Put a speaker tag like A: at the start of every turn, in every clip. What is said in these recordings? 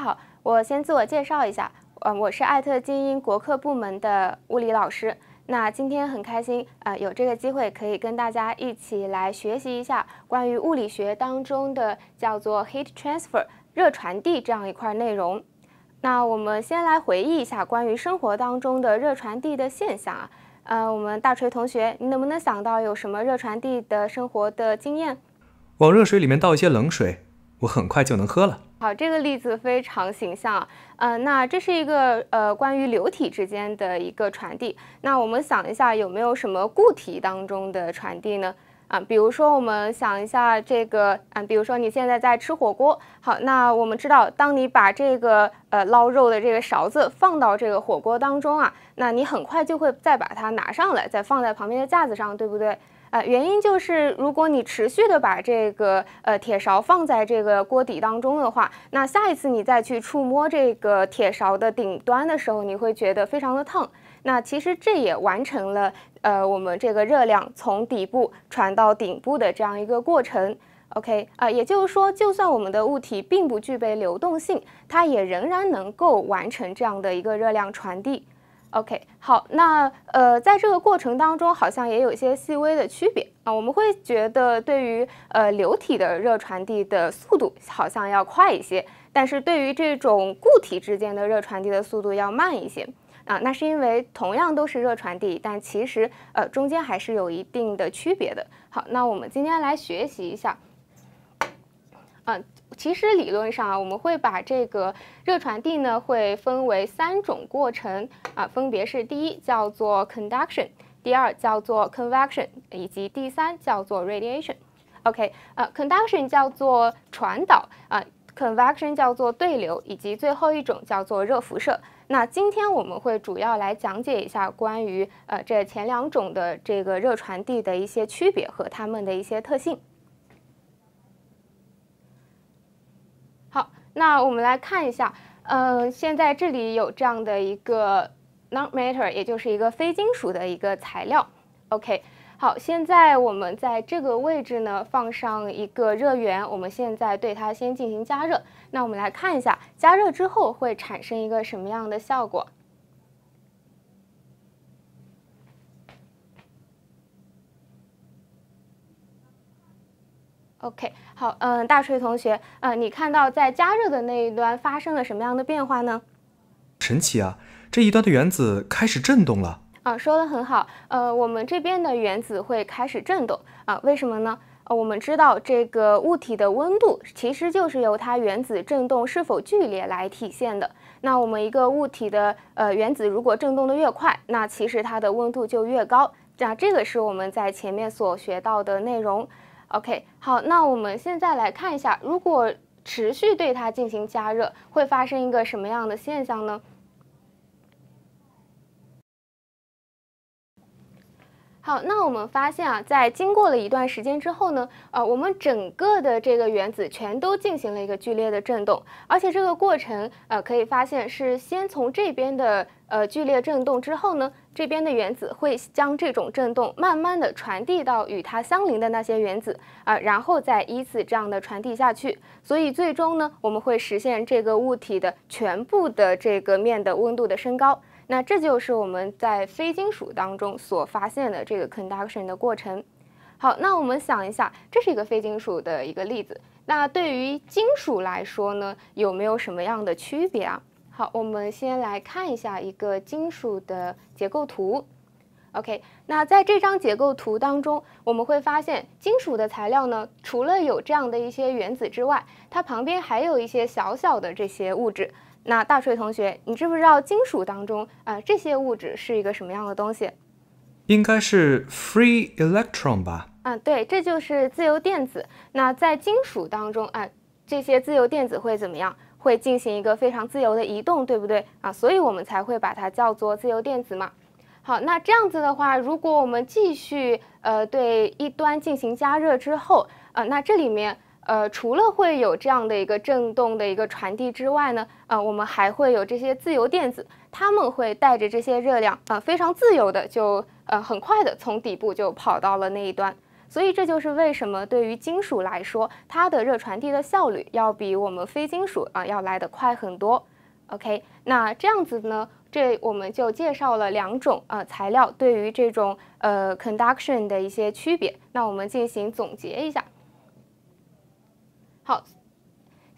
A: 好，我先自我介绍一下，嗯，我是艾特精英国课部门的物理老师。那今天很开心呃，有这个机会可以跟大家一起来学习一下关于物理学当中的叫做 heat transfer 热传递这样一块内容。那我们先来回忆一下关于生活当中的热传递的现象啊。呃，我们大锤同学，你能不能想到有什么热传递的生活的经验？
B: 往热水里面倒一些冷水。我很快就能喝了。
A: 好，这个例子非常形象。呃，那这是一个呃关于流体之间的一个传递。那我们想一下，有没有什么固体当中的传递呢？啊，比如说我们想一下这个，嗯，比如说你现在在吃火锅。好，那我们知道，当你把这个呃捞肉的这个勺子放到这个火锅当中啊，那你很快就会再把它拿上来，再放在旁边的架子上，对不对？啊，原因就是，如果你持续的把这个呃铁勺放在这个锅底当中的话，那下一次你再去触摸这个铁勺的顶端的时候，你会觉得非常的烫。那其实这也完成了呃我们这个热量从底部传到顶部的这样一个过程。OK 啊，也就是说，就算我们的物体并不具备流动性，它也仍然能够完成这样的一个热量传递。OK，好，那呃，在这个过程当中，好像也有一些细微的区别啊。我们会觉得，对于呃流体的热传递的速度好像要快一些，但是对于这种固体之间的热传递的速度要慢一些啊。那是因为同样都是热传递，但其实呃中间还是有一定的区别的。好，那我们今天来学习一下，啊。其实理论上啊，我们会把这个热传递呢，会分为三种过程啊，分别是第一叫做 conduction，第二叫做 convection，以及第三叫做 radiation。OK，呃，conduction 叫做传导啊，convection 叫做对流，以及最后一种叫做热辐射。那今天我们会主要来讲解一下关于呃这前两种的这个热传递的一些区别和它们的一些特性。那我们来看一下，嗯，现在这里有这样的一个 n o n m a t t e r 也就是一个非金属的一个材料。OK，好，现在我们在这个位置呢放上一个热源，我们现在对它先进行加热。那我们来看一下，加热之后会产生一个什么样的效果？OK。好，嗯，大锤同学，呃，你看到在加热的那一端发生了什么样的变化呢？
B: 神奇啊，这一端的原子开始震动了。
A: 啊，说的很好，呃，我们这边的原子会开始震动啊？为什么呢？呃，我们知道这个物体的温度其实就是由它原子振动是否剧烈来体现的。那我们一个物体的呃原子如果振动的越快，那其实它的温度就越高。那这个是我们在前面所学到的内容。OK，好，那我们现在来看一下，如果持续对它进行加热，会发生一个什么样的现象呢？好，那我们发现啊，在经过了一段时间之后呢，呃，我们整个的这个原子全都进行了一个剧烈的震动，而且这个过程，呃，可以发现是先从这边的。呃，剧烈振动之后呢，这边的原子会将这种振动慢慢的传递到与它相邻的那些原子啊，然后再依次这样的传递下去。所以最终呢，我们会实现这个物体的全部的这个面的温度的升高。那这就是我们在非金属当中所发现的这个 conduction 的过程。好，那我们想一下，这是一个非金属的一个例子。那对于金属来说呢，有没有什么样的区别啊？好，我们先来看一下一个金属的结构图。OK，那在这张结构图当中，我们会发现金属的材料呢，除了有这样的一些原子之外，它旁边还有一些小小的这些物质。那大锤同学，你知不知道金属当中啊这些物质是一个什么样的东西？
B: 应该是 free electron 吧？
A: 嗯，对，这就是自由电子。那在金属当中啊，这些自由电子会怎么样？会进行一个非常自由的移动，对不对啊？所以我们才会把它叫做自由电子嘛。好，那这样子的话，如果我们继续呃对一端进行加热之后，呃，那这里面呃除了会有这样的一个振动的一个传递之外呢，呃，我们还会有这些自由电子，他们会带着这些热量啊，非常自由的就呃很快的从底部就跑到了那一端。所以这就是为什么对于金属来说，它的热传递的效率要比我们非金属啊要来的快很多。OK，那这样子呢，这我们就介绍了两种呃材料对于这种呃 conduction 的一些区别。那我们进行总结一下。好。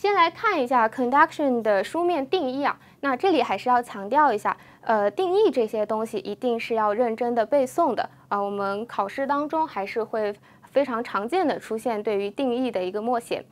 A: 先来看一下 conduction 的书面定义啊，那这里还是要强调一下，呃，定义这些东西一定是要认真的背诵的啊，我们考试当中还是会非常常见的出现对于定义的一个默写。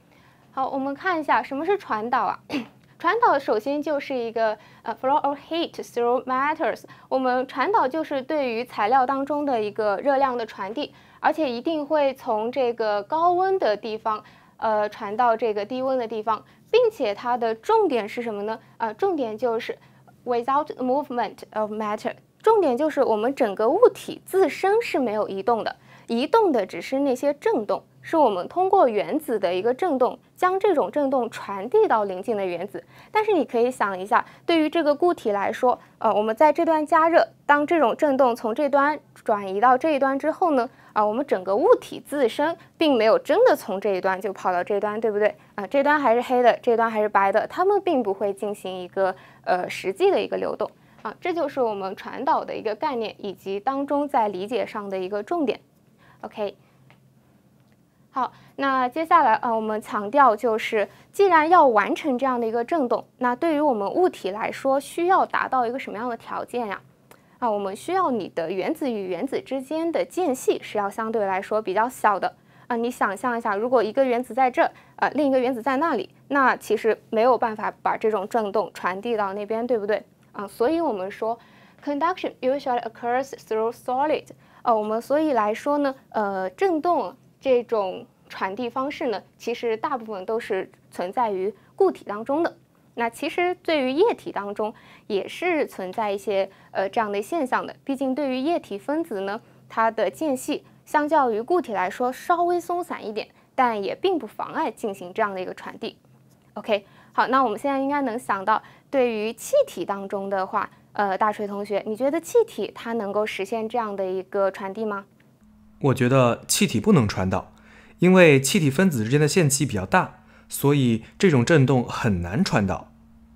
A: 好，我们看一下什么是传导啊，传导首先就是一个呃 flow of heat through matters，我们传导就是对于材料当中的一个热量的传递，而且一定会从这个高温的地方。呃，传到这个低温的地方，并且它的重点是什么呢？呃，重点就是 without movement of matter，重点就是我们整个物体自身是没有移动的，移动的只是那些振动，是我们通过原子的一个振动，将这种振动传递到临近的原子。但是你可以想一下，对于这个固体来说，呃，我们在这端加热，当这种振动从这端转移到这一端之后呢？啊，我们整个物体自身并没有真的从这一端就跑到这一端，对不对啊？这端还是黑的，这端还是白的，它们并不会进行一个呃实际的一个流动。啊，这就是我们传导的一个概念，以及当中在理解上的一个重点。OK，好，那接下来啊，我们强调就是，既然要完成这样的一个振动，那对于我们物体来说，需要达到一个什么样的条件呀？啊，我们需要你的原子与原子之间的间隙是要相对来说比较小的啊。你想象一下，如果一个原子在这，呃，另一个原子在那里，那其实没有办法把这种振动传递到那边，对不对？啊，所以我们说，conduction usually occurs through solid。呃，我们所以来说呢，呃，振动这种传递方式呢，其实大部分都是存在于固体当中的。那其实对于液体当中也是存在一些呃这样的现象的，毕竟对于液体分子呢，它的间隙相较于固体来说稍微松散一点，但也并不妨碍进行这样的一个传递。OK，好，那我们现在应该能想到，对于气体当中的话，呃，大锤同学，你觉得气体它能够实现这样的一个传递吗？
B: 我觉得气体不能传导，因为气体分子之间的间隙比较大，所以这种震动很难传导。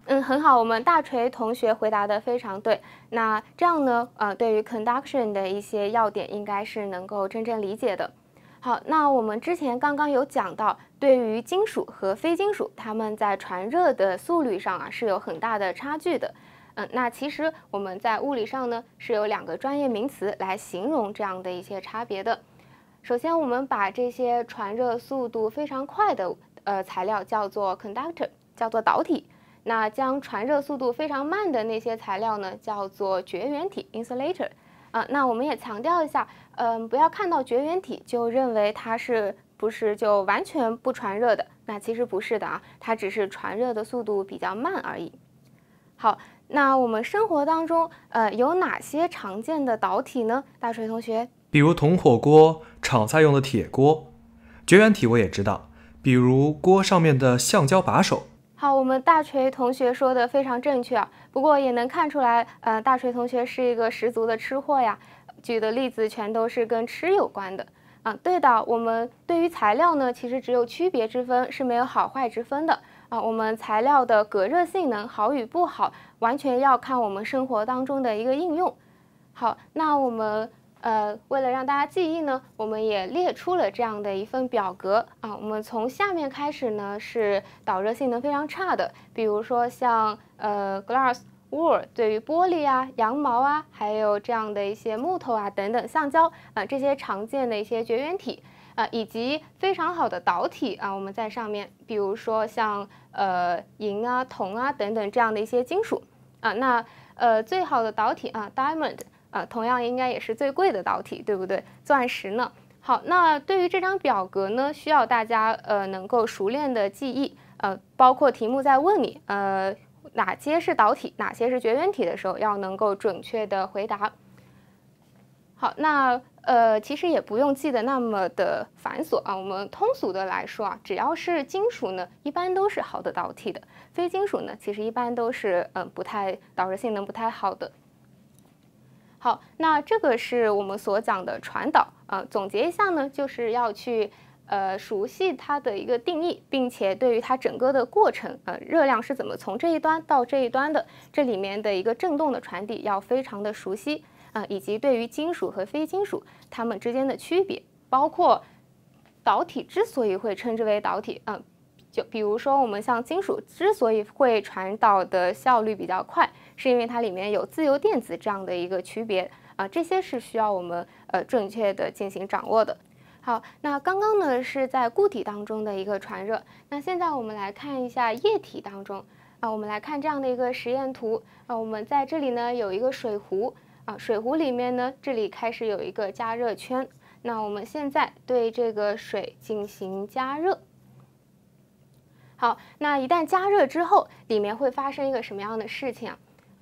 A: 嗯，很好，我们大锤同学回答的非常对。那这样呢，呃，对于 conduction 的一些要点，应该是能够真正理解的。好，那我们之前刚刚有讲到，对于金属和非金属，它们在传热的速率上啊是有很大的差距的。嗯，那其实我们在物理上呢是有两个专业名词来形容这样的一些差别的。首先，我们把这些传热速度非常快的呃材料叫做 conductor，叫做导体。那将传热速度非常慢的那些材料呢，叫做绝缘体 （insulator）。啊，那我们也强调一下，嗯，不要看到绝缘体就认为它是不是就完全不传热的，那其实不是的啊，它只是传热的速度比较慢而已。好，那我们生活当中，呃，有哪些常见的导体呢？大锤同学，
B: 比如铜火锅、炒菜用的铁锅。绝缘体我也知道，比如锅上面的橡胶把手。
A: 好，我们大锤同学说的非常正确，啊，不过也能看出来，呃，大锤同学是一个十足的吃货呀，举的例子全都是跟吃有关的啊。对的，我们对于材料呢，其实只有区别之分，是没有好坏之分的啊。我们材料的隔热性能好与不好，完全要看我们生活当中的一个应用。好，那我们。呃，为了让大家记忆呢，我们也列出了这样的一份表格啊。我们从下面开始呢，是导热性能非常差的，比如说像呃 glass wool，对于玻璃啊、羊毛啊，还有这样的一些木头啊等等橡胶啊这些常见的一些绝缘体啊，以及非常好的导体啊。我们在上面，比如说像呃银啊、铜啊等等这样的一些金属啊。那呃最好的导体啊，diamond。啊，同样应该也是最贵的导体，对不对？钻石呢？好，那对于这张表格呢，需要大家呃能够熟练的记忆，呃，包括题目在问你呃哪些是导体，哪些是绝缘体的时候，要能够准确的回答。好，那呃其实也不用记得那么的繁琐啊，我们通俗的来说啊，只要是金属呢，一般都是好的导体的，非金属呢，其实一般都是嗯不太导热性能不太好的。好，那这个是我们所讲的传导啊。总结一下呢，就是要去呃熟悉它的一个定义，并且对于它整个的过程呃，热量是怎么从这一端到这一端的，这里面的一个振动的传递要非常的熟悉啊，以及对于金属和非金属它们之间的区别，包括导体之所以会称之为导体嗯，就比如说我们像金属之所以会传导的效率比较快。是因为它里面有自由电子这样的一个区别啊，这些是需要我们呃正确的进行掌握的。好，那刚刚呢是在固体当中的一个传热，那现在我们来看一下液体当中啊，我们来看这样的一个实验图啊，我们在这里呢有一个水壶啊，水壶里面呢这里开始有一个加热圈，那我们现在对这个水进行加热。好，那一旦加热之后，里面会发生一个什么样的事情？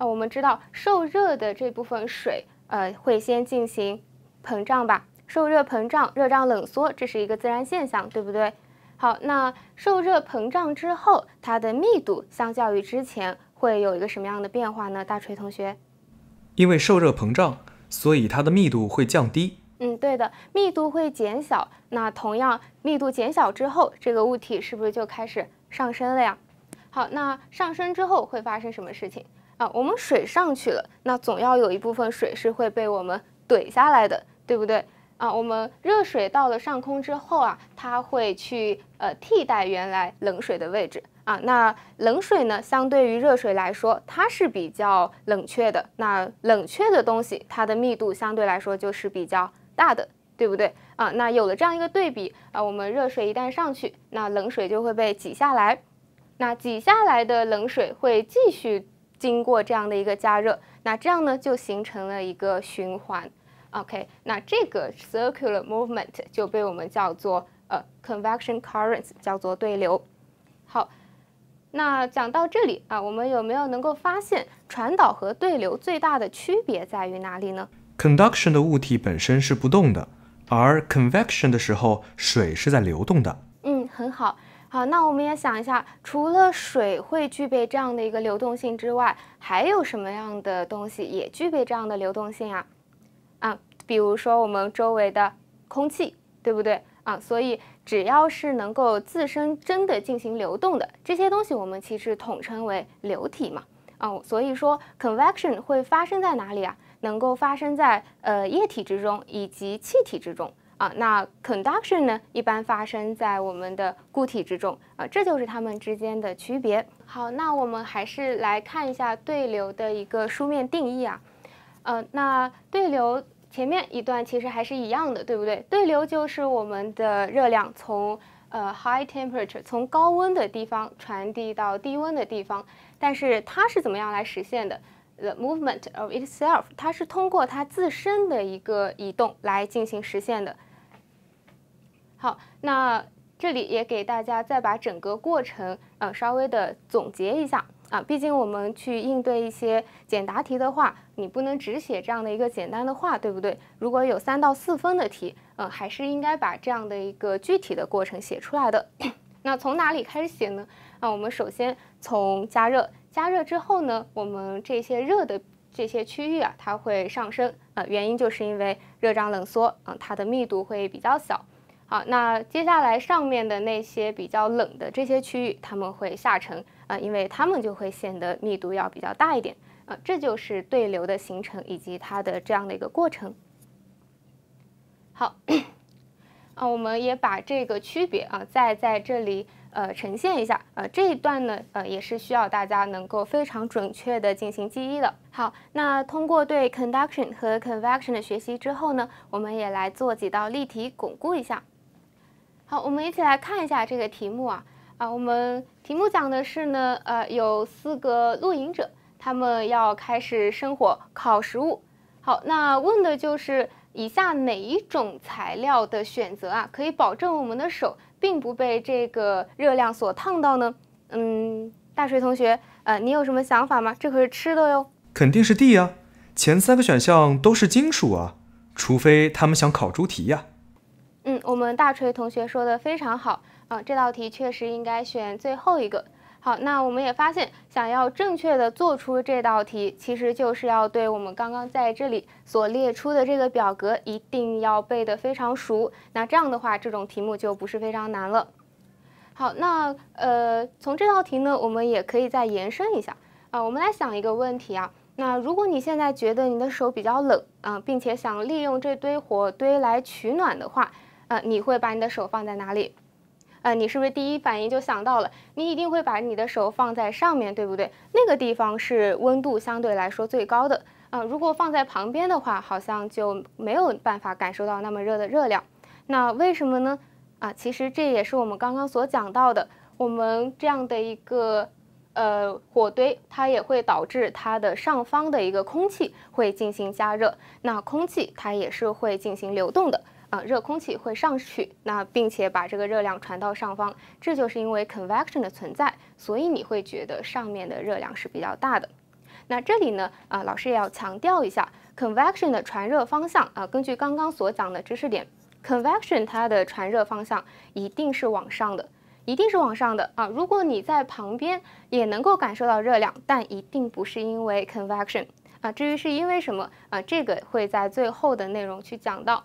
A: 那我们知道，受热的这部分水，呃，会先进行膨胀吧？受热膨胀，热胀冷缩，这是一个自然现象，对不对？好，那受热膨胀之后，它的密度相较于之前会有一个什么样的变化呢？大锤同学，
B: 因为受热膨胀，所以它的密度会降低。
A: 嗯，对的，密度会减小。那同样，密度减小之后，这个物体是不是就开始上升了呀？好，那上升之后会发生什么事情？啊，我们水上去了，那总要有一部分水是会被我们怼下来的，对不对？啊，我们热水到了上空之后啊，它会去呃替代原来冷水的位置啊。那冷水呢，相对于热水来说，它是比较冷却的。那冷却的东西，它的密度相对来说就是比较大的，对不对？啊，那有了这样一个对比啊，我们热水一旦上去，那冷水就会被挤下来，那挤下来的冷水会继续。经过这样的一个加热，那这样呢就形成了一个循环。OK，那这个 circular movement 就被我们叫做呃 convection currents，叫做对流。好，那讲到这里啊，我们有没有能够发现传导和对流最大的区别在于哪里呢
B: ？Conduction 的物体本身是不动的，而 convection 的时候水是在流动的。
A: 嗯，很好。好，那我们也想一下，除了水会具备这样的一个流动性之外，还有什么样的东西也具备这样的流动性啊？啊，比如说我们周围的空气，对不对啊？所以只要是能够自身真的进行流动的这些东西，我们其实统称为流体嘛。啊，所以说 convection 会发生在哪里啊？能够发生在呃液体之中以及气体之中。啊，那 conduction 呢，一般发生在我们的固体之中啊，这就是它们之间的区别。好，那我们还是来看一下对流的一个书面定义啊，呃，那对流前面一段其实还是一样的，对不对？对流就是我们的热量从呃 high temperature 从高温的地方传递到低温的地方，但是它是怎么样来实现的？The movement of itself，它是通过它自身的一个移动来进行实现的。好，那这里也给大家再把整个过程呃稍微的总结一下啊，毕竟我们去应对一些简答题的话，你不能只写这样的一个简单的话，对不对？如果有三到四分的题，嗯，还是应该把这样的一个具体的过程写出来的。那从哪里开始写呢？那我们首先从加热，加热之后呢，我们这些热的这些区域啊，它会上升，啊，原因就是因为热胀冷缩，嗯，它的密度会比较小。好，那接下来上面的那些比较冷的这些区域，它们会下沉啊，因为它们就会显得密度要比较大一点啊，这就是对流的形成以及它的这样的一个过程。好，啊，我们也把这个区别啊，再在这里呃呈现一下，呃，这一段呢呃也是需要大家能够非常准确的进行记忆的。好，那通过对 conduction 和 convection 的学习之后呢，我们也来做几道例题巩固一下。好，我们一起来看一下这个题目啊啊，我们题目讲的是呢，呃，有四个露营者，他们要开始生火烤食物。好，那问的就是以下哪一种材料的选择啊，可以保证我们的手并不被这个热量所烫到呢？嗯，大锤同学，呃，你有什么想法吗？这可是吃的哟。
B: 肯定是地啊，前三个选项都是金属啊，除非他们想烤猪蹄呀。
A: 嗯，我们大锤同学说的非常好啊，这道题确实应该选最后一个。好，那我们也发现，想要正确的做出这道题，其实就是要对我们刚刚在这里所列出的这个表格一定要背得非常熟。那这样的话，这种题目就不是非常难了。好，那呃，从这道题呢，我们也可以再延伸一下啊，我们来想一个问题啊，那如果你现在觉得你的手比较冷啊，并且想利用这堆火堆来取暖的话。啊，你会把你的手放在哪里？啊，你是不是第一反应就想到了，你一定会把你的手放在上面，对不对？那个地方是温度相对来说最高的啊。如果放在旁边的话，好像就没有办法感受到那么热的热量。那为什么呢？啊，其实这也是我们刚刚所讲到的，我们这样的一个呃火堆，它也会导致它的上方的一个空气会进行加热，那空气它也是会进行流动的。啊，热空气会上去，那并且把这个热量传到上方，这就是因为 convection 的存在，所以你会觉得上面的热量是比较大的。那这里呢，啊，老师也要强调一下 convection 的传热方向啊，根据刚刚所讲的知识点，convection 它的传热方向一定是往上的，一定是往上的啊。如果你在旁边也能够感受到热量，但一定不是因为 convection 啊。至于是因为什么啊，这个会在最后的内容去讲到。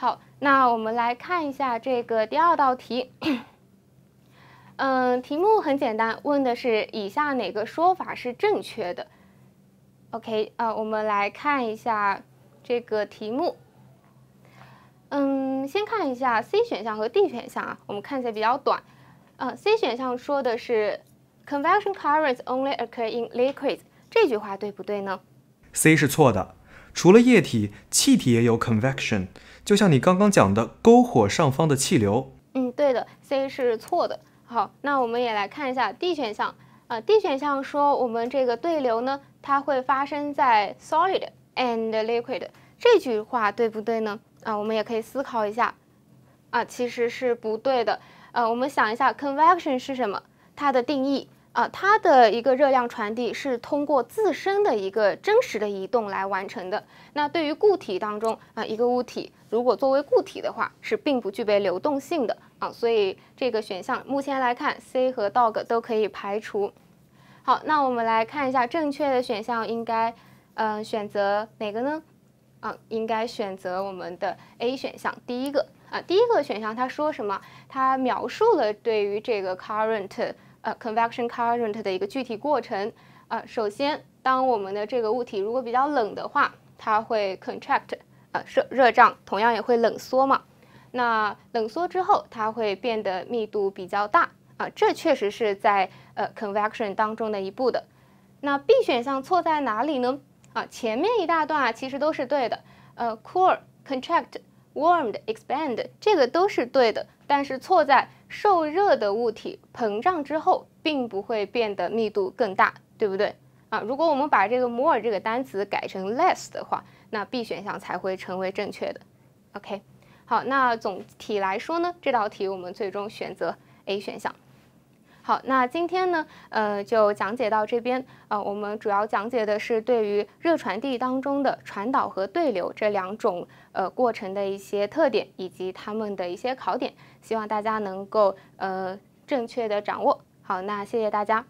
A: 好，那我们来看一下这个第二道题。嗯，题目很简单，问的是以下哪个说法是正确的？OK，啊，我们来看一下这个题目。嗯，先看一下 C 选项和 D 选项啊，我们看起来比较短。嗯，C 选项说的是 “convection currents only occur in liquids”，这句话对不对呢
B: ？C 是错的。除了液体，气体也有 convection，就像你刚刚讲的篝火上方的气流。
A: 嗯，对的，C 是错的。好，那我们也来看一下 D 选项啊。D 选项说我们这个对流呢，它会发生在 solid and liquid 这句话对不对呢？啊，我们也可以思考一下，啊，其实是不对的。呃，我们想一下 convection 是什么，它的定义。啊，它的一个热量传递是通过自身的一个真实的移动来完成的。那对于固体当中啊，一个物体如果作为固体的话，是并不具备流动性的啊。所以这个选项目前来看，C 和 Dog 都可以排除。好，那我们来看一下正确的选项应该，嗯，选择哪个呢？啊，应该选择我们的 A 选项，第一个啊，第一个选项它说什么？它描述了对于这个 current。c o n v e c t i o n current 的一个具体过程啊，首先，当我们的这个物体如果比较冷的话，它会 contract 啊，热热胀，同样也会冷缩嘛。那冷缩之后，它会变得密度比较大啊，这确实是在呃 convection 当中的一步的。那 B 选项错在哪里呢？啊，前面一大段啊，其实都是对的。呃，cool contract。Warmed, expand，这个都是对的，但是错在受热的物体膨胀之后并不会变得密度更大，对不对啊？如果我们把这个 more 这个单词改成 less 的话，那 B 选项才会成为正确的。OK，好，那总体来说呢，这道题我们最终选择 A 选项。好，那今天呢，呃，就讲解到这边呃，我们主要讲解的是对于热传递当中的传导和对流这两种呃过程的一些特点以及它们的一些考点，希望大家能够呃正确的掌握。好，那谢谢大家。